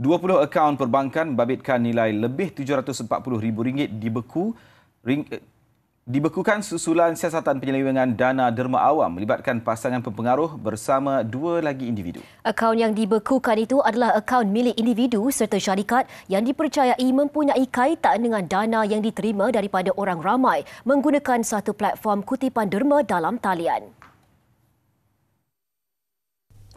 20 akaun perbankan babitkan nilai lebih RM740,000 dibeku eh, dibekukan susulan siasatan penyelewengan dana derma awam melibatkan pasangan pempengaruh bersama dua lagi individu. Akaun yang dibekukan itu adalah akaun milik individu serta syarikat yang dipercayai mempunyai kaitan dengan dana yang diterima daripada orang ramai menggunakan satu platform kutipan derma dalam talian.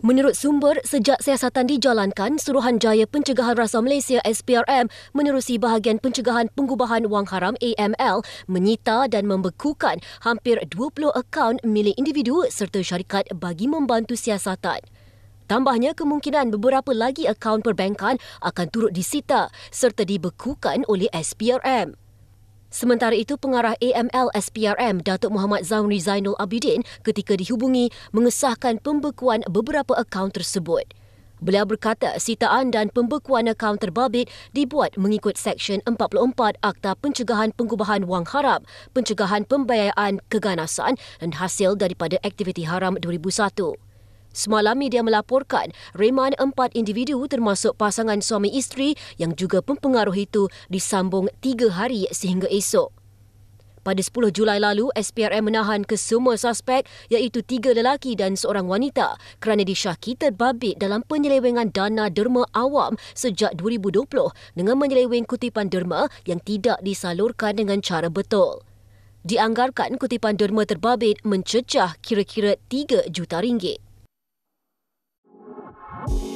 Menurut sumber, sejak siasatan dijalankan, Suruhanjaya Pencegahan Rasuah Malaysia SPRM menerusi bahagian pencegahan pengubahan wang haram AML menyita dan membekukan hampir 20 akaun milik individu serta syarikat bagi membantu siasatan. Tambahnya, kemungkinan beberapa lagi akaun perbankan akan turut disita serta dibekukan oleh SPRM. Sementara itu, pengarah AML SPRM Datuk Muhammad Zawri Zainul Abidin ketika dihubungi mengesahkan pembekuan beberapa akaun tersebut. Beliau berkata sitaan dan pembekuan akaun terbabit dibuat mengikut Seksyen 44 Akta Pencegahan Pengubahan Wang Haram, Pencegahan Pembayaran Keganasan dan Hasil daripada Aktiviti Haram 2001. Semalam media melaporkan reman empat individu termasuk pasangan suami isteri yang juga mempengaruh itu disambung tiga hari sehingga esok. Pada 10 Julai lalu, SPRM menahan kesemua suspek iaitu tiga lelaki dan seorang wanita kerana disyaki terbabit dalam penyelewengan dana derma awam sejak 2020 dengan menyeleweng kutipan derma yang tidak disalurkan dengan cara betul. Dianggarkan kutipan derma terbabit mencecah kira-kira 3 juta ringgit. Bye.